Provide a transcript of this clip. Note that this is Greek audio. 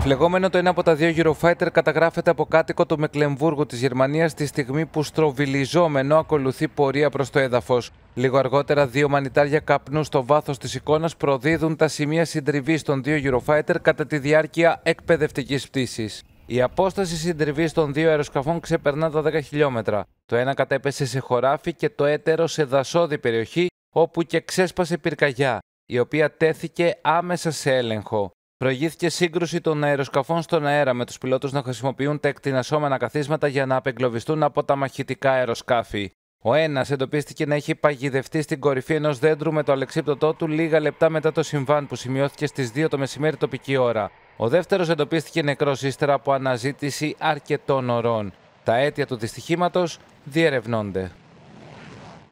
Φλεγόμενο το ένα από τα δύο Eurofighter καταγράφεται από κάτοικο του Μεκλεμβούργου της Γερμανίας τη στιγμή που στροβιλιζόμενο ακολουθεί πορεία προς το έδαφος. Λίγο αργότερα, δύο μανιτάρια καπνού στο βάθος της εικόνας προδίδουν τα σημεία συντριβής των δύο Eurofighter κατά τη διάρκεια εκπαιδευτικής πτήσης. Η απόσταση συντριβής των δύο αεροσκαφών ξεπερνά τα 10 χιλιόμετρα. Το ένα κατέπεσε σε χωράφι και το έτερο σε δασόδη περιοχή, όπου και ξέσπασε πυρκαγιά, η οποία τέθηκε άμεσα σε έλεγχο. Προηγήθηκε σύγκρουση των αεροσκαφών στον αέρα με τους πιλότους να χρησιμοποιούν τα εκτινασόμενα καθίσματα για να απεγκλωβιστούν από τα μαχητικά αεροσκάφη. Ο ένας εντοπίστηκε να έχει παγιδευτεί στην κορυφή ενός δέντρου με το αλεξίπτωτό του λίγα λεπτά μετά το συμβάν που σημειώθηκε στις 2 το μεσημέρι τοπική ώρα. Ο δεύτερος εντοπίστηκε νεκρός ύστερα από αναζήτηση αρκετών ωρών. Τα αίτια του δυστυχήματος διερευνώνται.